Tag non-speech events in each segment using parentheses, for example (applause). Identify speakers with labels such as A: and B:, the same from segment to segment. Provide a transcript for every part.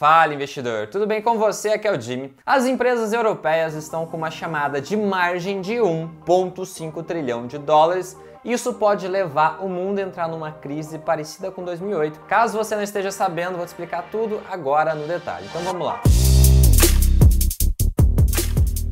A: Fala investidor, tudo bem com você? Aqui é o Jimmy. As empresas europeias estão com uma chamada de margem de 1,5 trilhão de dólares. Isso pode levar o mundo a entrar numa crise parecida com 2008. Caso você não esteja sabendo, vou te explicar tudo agora no detalhe. Então vamos lá.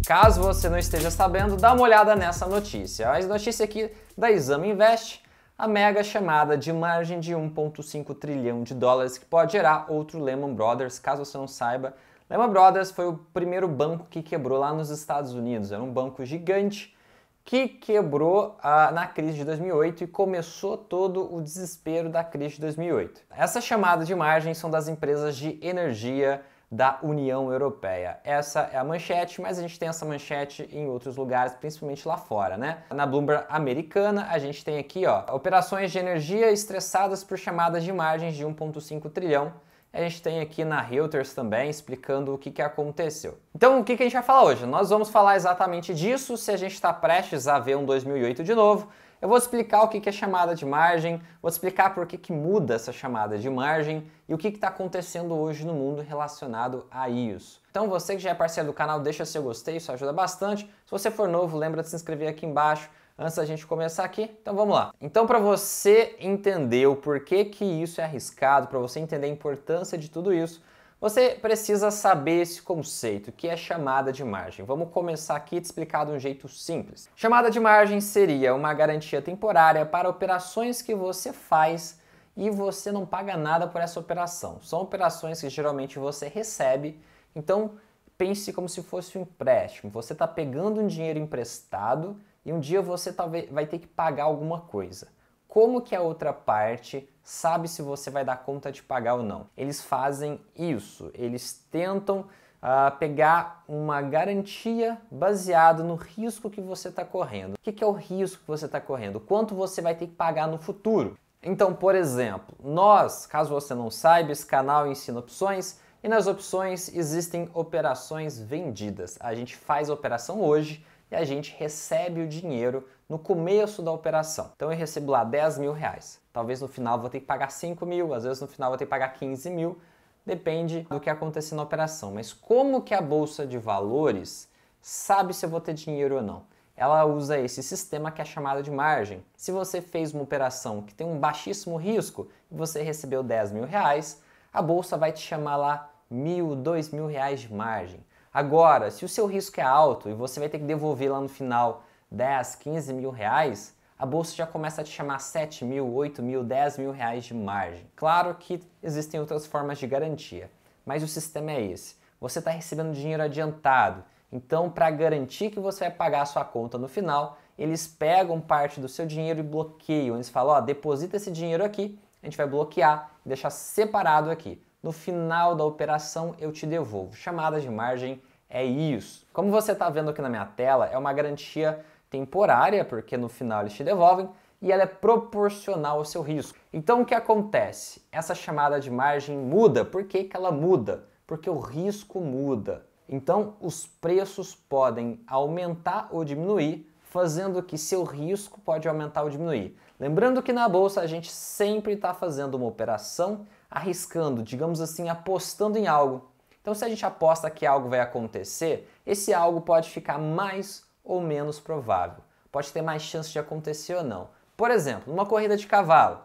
A: Caso você não esteja sabendo, dá uma olhada nessa notícia. A notícia aqui da Exame Invest a mega chamada de margem de 1,5 trilhão de dólares que pode gerar outro Lehman Brothers, caso você não saiba. Lehman Brothers foi o primeiro banco que quebrou lá nos Estados Unidos. Era um banco gigante que quebrou ah, na crise de 2008 e começou todo o desespero da crise de 2008. Essas chamadas de margem são das empresas de energia, da União Europeia. Essa é a manchete, mas a gente tem essa manchete em outros lugares, principalmente lá fora, né? Na Bloomberg americana, a gente tem aqui, ó, operações de energia estressadas por chamadas de margens de 1.5 trilhão. A gente tem aqui na Reuters também explicando o que, que aconteceu. Então, o que, que a gente vai falar hoje? Nós vamos falar exatamente disso, se a gente está prestes a ver um 2008 de novo, eu vou explicar o que é chamada de margem, vou explicar por que, que muda essa chamada de margem e o que está acontecendo hoje no mundo relacionado a isso. Então você que já é parceiro do canal, deixa seu gostei, isso ajuda bastante. Se você for novo, lembra de se inscrever aqui embaixo antes da gente começar aqui. Então vamos lá. Então para você entender o porquê que isso é arriscado, para você entender a importância de tudo isso, você precisa saber esse conceito, que é chamada de margem. Vamos começar aqui te explicar de um jeito simples. Chamada de margem seria uma garantia temporária para operações que você faz e você não paga nada por essa operação. São operações que geralmente você recebe, então pense como se fosse um empréstimo. Você está pegando um dinheiro emprestado e um dia você vai ter que pagar alguma coisa como que a outra parte sabe se você vai dar conta de pagar ou não. Eles fazem isso, eles tentam uh, pegar uma garantia baseada no risco que você está correndo. O que, que é o risco que você está correndo? Quanto você vai ter que pagar no futuro? Então, por exemplo, nós, caso você não saiba, esse canal ensina opções e nas opções existem operações vendidas. A gente faz a operação hoje e a gente recebe o dinheiro no começo da operação. Então eu recebo lá 10 mil reais. Talvez no final vou ter que pagar 5 mil, às vezes no final vou ter que pagar 15 mil, depende do que acontecer na operação. Mas como que a bolsa de valores sabe se eu vou ter dinheiro ou não? Ela usa esse sistema que é chamado de margem. Se você fez uma operação que tem um baixíssimo risco e você recebeu 10 mil reais, a bolsa vai te chamar lá mil, dois mil reais de margem. Agora, se o seu risco é alto e você vai ter que devolver lá no final 10, 15 mil reais, a bolsa já começa a te chamar 7 mil, 8 mil, 10 mil reais de margem. Claro que existem outras formas de garantia, mas o sistema é esse. Você está recebendo dinheiro adiantado, então para garantir que você vai pagar a sua conta no final, eles pegam parte do seu dinheiro e bloqueiam. Eles falam, ó, deposita esse dinheiro aqui, a gente vai bloquear e deixar separado aqui. No final da operação eu te devolvo, chamada de margem é isso. Como você está vendo aqui na minha tela, é uma garantia temporária, porque no final eles te devolvem, e ela é proporcional ao seu risco. Então o que acontece? Essa chamada de margem muda. Por que, que ela muda? Porque o risco muda. Então os preços podem aumentar ou diminuir, fazendo que seu risco pode aumentar ou diminuir. Lembrando que na bolsa a gente sempre está fazendo uma operação, arriscando, digamos assim, apostando em algo. Então, se a gente aposta que algo vai acontecer, esse algo pode ficar mais ou menos provável. Pode ter mais chance de acontecer ou não. Por exemplo, numa corrida de cavalo,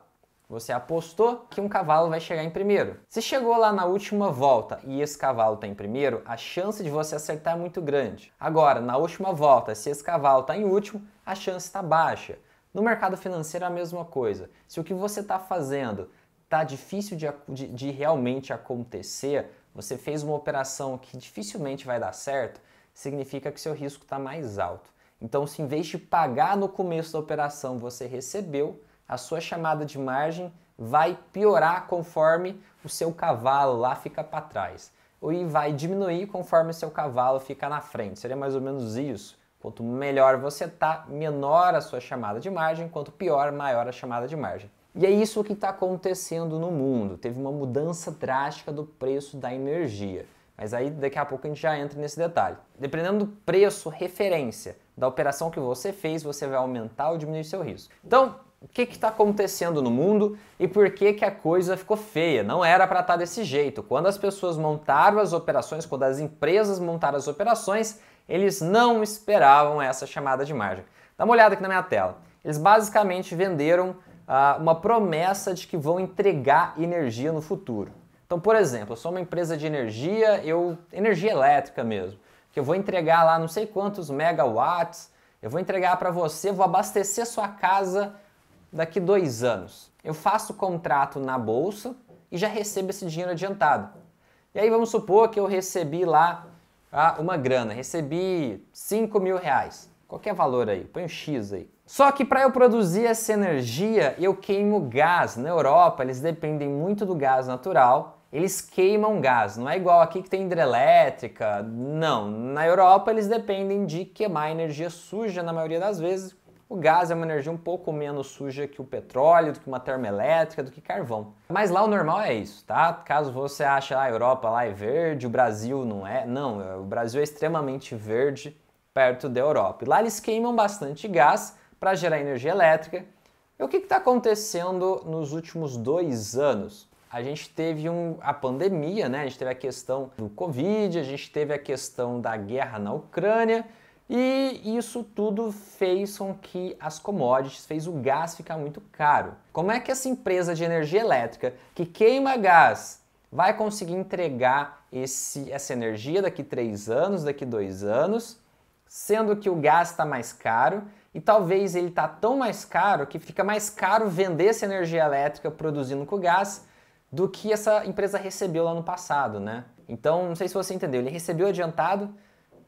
A: você apostou que um cavalo vai chegar em primeiro. Se chegou lá na última volta e esse cavalo está em primeiro, a chance de você acertar é muito grande. Agora, na última volta, se esse cavalo está em último, a chance está baixa. No mercado financeiro é a mesma coisa. Se o que você está fazendo está difícil de, de, de realmente acontecer, você fez uma operação que dificilmente vai dar certo, significa que seu risco está mais alto. Então, se em vez de pagar no começo da operação você recebeu, a sua chamada de margem vai piorar conforme o seu cavalo lá fica para trás. Ou vai diminuir conforme o seu cavalo fica na frente. Seria mais ou menos isso. Quanto melhor você tá, menor a sua chamada de margem, quanto pior, maior a chamada de margem. E é isso que está acontecendo no mundo. Teve uma mudança drástica do preço da energia. Mas aí daqui a pouco a gente já entra nesse detalhe. Dependendo do preço referência da operação que você fez, você vai aumentar ou diminuir seu risco. Então, o que está acontecendo no mundo e por que, que a coisa ficou feia? Não era para estar tá desse jeito. Quando as pessoas montaram as operações, quando as empresas montaram as operações, eles não esperavam essa chamada de margem. Dá uma olhada aqui na minha tela. Eles basicamente venderam uma promessa de que vão entregar energia no futuro. Então, por exemplo, eu sou uma empresa de energia, eu energia elétrica mesmo, que eu vou entregar lá não sei quantos megawatts, eu vou entregar para você, vou abastecer sua casa daqui dois anos. Eu faço o contrato na bolsa e já recebo esse dinheiro adiantado. E aí vamos supor que eu recebi lá ah, uma grana, recebi 5 mil reais, qualquer é valor aí, põe um X aí. Só que para eu produzir essa energia, eu queimo gás. Na Europa, eles dependem muito do gás natural. Eles queimam gás, não é igual aqui que tem hidrelétrica. Não, na Europa eles dependem de queimar energia suja na maioria das vezes. O gás é uma energia um pouco menos suja que o petróleo, do que uma termoelétrica, do que carvão. Mas lá o normal é isso, tá? Caso você ache ah, a Europa lá é verde, o Brasil não é. Não, é, o Brasil é extremamente verde perto da Europa. E lá eles queimam bastante gás para gerar energia elétrica. E o que está acontecendo nos últimos dois anos? a gente teve um, a pandemia, né? A gente teve a questão do Covid, a gente teve a questão da guerra na Ucrânia e isso tudo fez com que as commodities, fez o gás ficar muito caro. Como é que essa empresa de energia elétrica que queima gás vai conseguir entregar esse, essa energia daqui três anos, daqui dois anos? sendo que o gás está mais caro e talvez ele está tão mais caro que fica mais caro vender essa energia elétrica produzindo com gás do que essa empresa recebeu lá no passado, né? Então, não sei se você entendeu, ele recebeu adiantado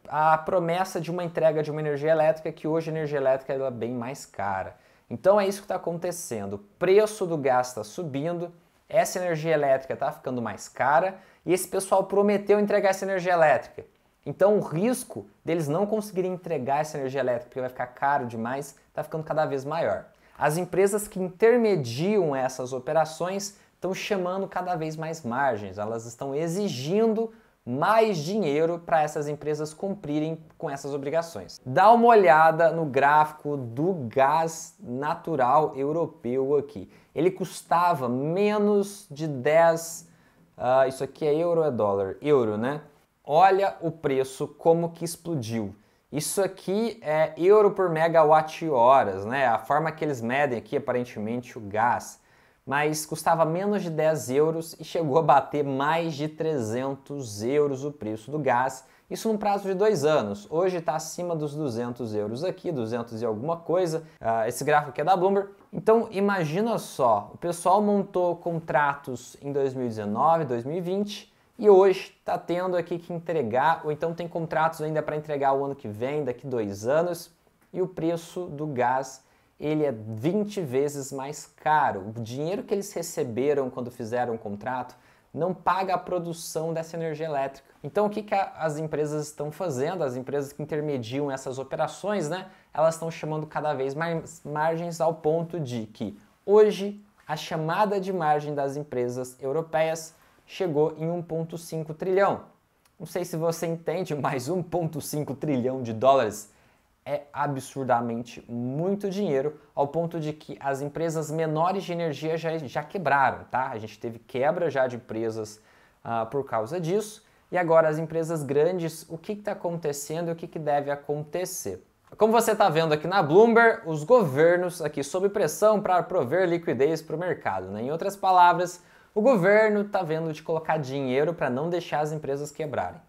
A: a promessa de uma entrega de uma energia elétrica que hoje a energia elétrica é bem mais cara. Então é isso que está acontecendo. O preço do gás está subindo, essa energia elétrica está ficando mais cara e esse pessoal prometeu entregar essa energia elétrica. Então o risco deles não conseguirem entregar essa energia elétrica porque vai ficar caro demais está ficando cada vez maior. As empresas que intermediam essas operações estão chamando cada vez mais margens, elas estão exigindo mais dinheiro para essas empresas cumprirem com essas obrigações. Dá uma olhada no gráfico do gás natural europeu aqui. Ele custava menos de 10, uh, ah, isso aqui é euro é dólar, euro, né? Olha o preço como que explodiu. Isso aqui é euro por megawatt horas, né? A forma que eles medem aqui aparentemente o gás, mas custava menos de 10 euros e chegou a bater mais de 300 euros o preço do gás. Isso num prazo de dois anos. Hoje está acima dos 200 euros aqui, 200 e alguma coisa. Uh, esse gráfico aqui é da Bloomberg. Então imagina só, o pessoal montou contratos em 2019, 2020 e hoje está tendo aqui que entregar, ou então tem contratos ainda para entregar o ano que vem, daqui dois anos, e o preço do gás ele é 20 vezes mais caro. O dinheiro que eles receberam quando fizeram o contrato não paga a produção dessa energia elétrica. Então o que, que as empresas estão fazendo? As empresas que intermediam essas operações, né? Elas estão chamando cada vez mais margens ao ponto de que hoje a chamada de margem das empresas europeias chegou em 1,5 trilhão. Não sei se você entende, (laughs) mas 1,5 trilhão de dólares é absurdamente muito dinheiro, ao ponto de que as empresas menores de energia já, já quebraram, tá? A gente teve quebra já de empresas uh, por causa disso. E agora as empresas grandes, o que está acontecendo e o que, que deve acontecer? Como você está vendo aqui na Bloomberg, os governos aqui sob pressão para prover liquidez para o mercado. Né? Em outras palavras, o governo está vendo de colocar dinheiro para não deixar as empresas quebrarem.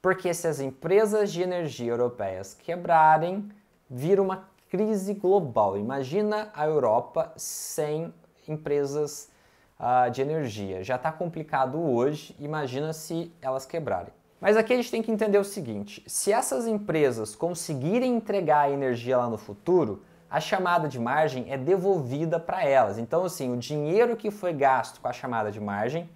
A: Porque se as empresas de energia europeias quebrarem, vira uma crise global. Imagina a Europa sem empresas uh, de energia. Já está complicado hoje, imagina se elas quebrarem. Mas aqui a gente tem que entender o seguinte: se essas empresas conseguirem entregar a energia lá no futuro, a chamada de margem é devolvida para elas. Então, assim, o dinheiro que foi gasto com a chamada de margem,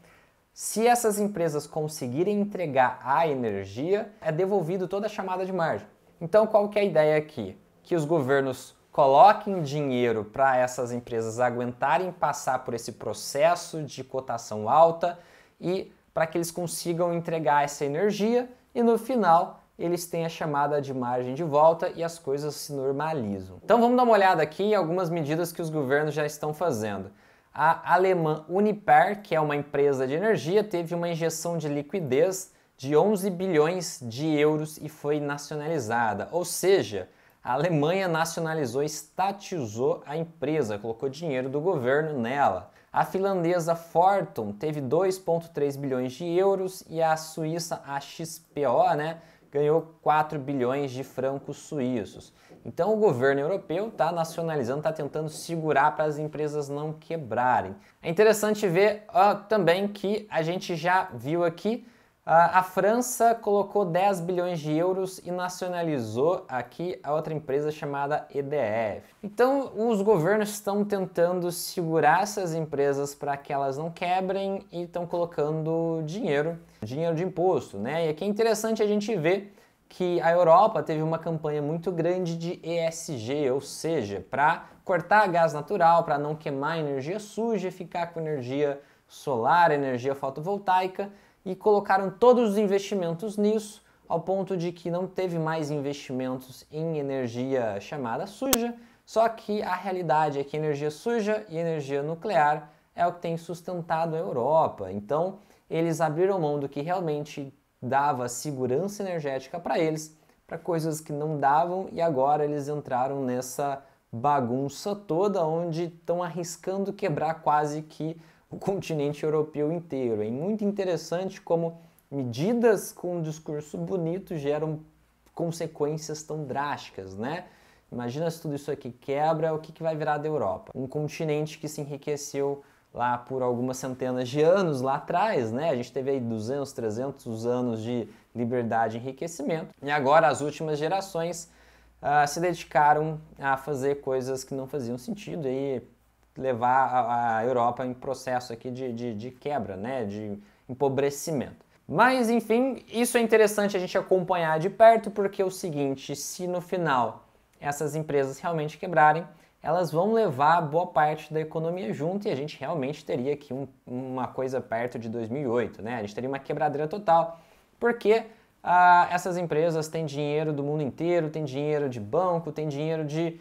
A: se essas empresas conseguirem entregar a energia, é devolvido toda a chamada de margem. Então, qual que é a ideia aqui? Que os governos coloquem dinheiro para essas empresas aguentarem passar por esse processo de cotação alta e para que eles consigam entregar essa energia e no final eles têm a chamada de margem de volta e as coisas se normalizam. Então vamos dar uma olhada aqui em algumas medidas que os governos já estão fazendo. A alemã Uniper, que é uma empresa de energia, teve uma injeção de liquidez de 11 bilhões de euros e foi nacionalizada. Ou seja, a Alemanha nacionalizou, estatizou a empresa, colocou dinheiro do governo nela. A finlandesa Fortum teve 2,3 bilhões de euros e a suíça, a XPO, né, ganhou 4 bilhões de francos suíços. Então o governo europeu está nacionalizando, está tentando segurar para as empresas não quebrarem. É interessante ver uh, também que a gente já viu aqui a França colocou 10 bilhões de euros e nacionalizou aqui a outra empresa chamada EDF. Então, os governos estão tentando segurar essas empresas para que elas não quebrem e estão colocando dinheiro dinheiro de imposto, né? E aqui é interessante a gente ver que a Europa teve uma campanha muito grande de ESG, ou seja, para cortar gás natural, para não queimar energia suja e ficar com energia solar, energia fotovoltaica, e colocaram todos os investimentos nisso, ao ponto de que não teve mais investimentos em energia chamada suja, só que a realidade é que energia suja e energia nuclear é o que tem sustentado a Europa. Então, eles abriram mão do que realmente dava segurança energética para eles, para coisas que não davam e agora eles entraram nessa bagunça toda onde estão arriscando quebrar quase que o (laughs) continente europeu inteiro. É muito interessante como medidas com um discurso bonito geram consequências tão drásticas, né? Imagina se tudo isso aqui quebra, o que, que vai virar da Europa? Um continente que se enriqueceu lá por algumas centenas de anos lá atrás, né? A gente teve aí 200, 300 anos de liberdade e enriquecimento. E agora as últimas gerações uh, se dedicaram a fazer coisas que não faziam sentido e levar a, a Europa em processo aqui de, de, de quebra, né? De empobrecimento. Mas enfim, isso é interessante a gente acompanhar de perto porque é o seguinte, se no final essas empresas realmente quebrarem, elas vão levar boa parte da economia junto e a gente realmente teria aqui um, uma coisa perto de 2008, né? A gente teria uma quebradeira total, porque ah, essas empresas têm dinheiro do mundo inteiro, têm dinheiro de banco, têm dinheiro de,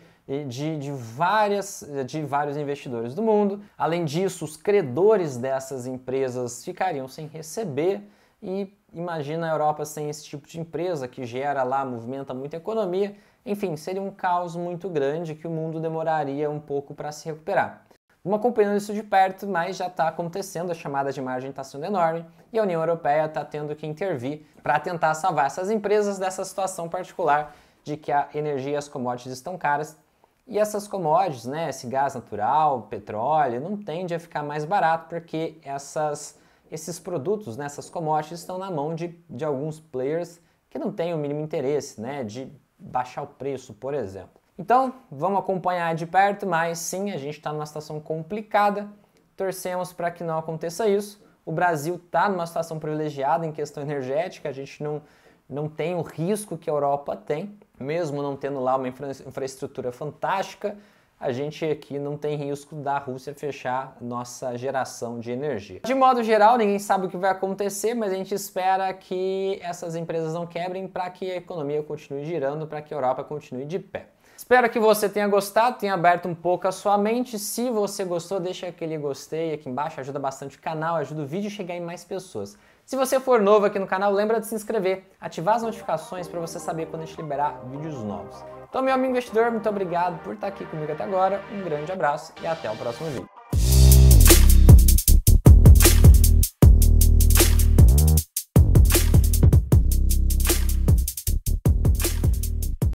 A: de, de, várias, de vários investidores do mundo. Além disso, os credores dessas empresas ficariam sem receber e imagina a Europa sem esse tipo de empresa que gera lá, movimenta muita economia enfim, seria um caos muito grande que o mundo demoraria um pouco para se recuperar. Vamos acompanhando isso de perto, mas já está acontecendo, a chamada de margem está sendo enorme e a União Europeia está tendo que intervir para tentar salvar essas empresas dessa situação particular de que a energia e as commodities estão caras. E essas commodities, né, esse gás natural, petróleo, não tende a ficar mais barato porque essas, esses produtos, né, essas commodities estão na mão de, de alguns players que não têm o mínimo interesse né, de baixar o preço, por exemplo. Então, vamos acompanhar de perto, mas sim, a gente está numa situação complicada. Torcemos para que não aconteça isso. O Brasil está numa situação privilegiada em questão energética, a gente não, não tem o risco que a Europa tem, mesmo não tendo lá uma infra infraestrutura fantástica a gente aqui não tem risco da Rússia fechar nossa geração de energia. De modo geral, ninguém sabe o que vai acontecer, mas a gente espera que essas empresas não quebrem para que a economia continue girando, para que a Europa continue de pé. Espero que você tenha gostado, tenha aberto um pouco a sua mente. Se você gostou, deixa aquele gostei aqui embaixo, ajuda bastante o canal, ajuda o vídeo a chegar em mais pessoas. Se você for novo aqui no canal, lembra de se inscrever, ativar as notificações para você saber quando a gente liberar vídeos novos. Então, meu amigo investidor, muito obrigado por estar aqui comigo até agora. Um grande abraço e até o próximo vídeo.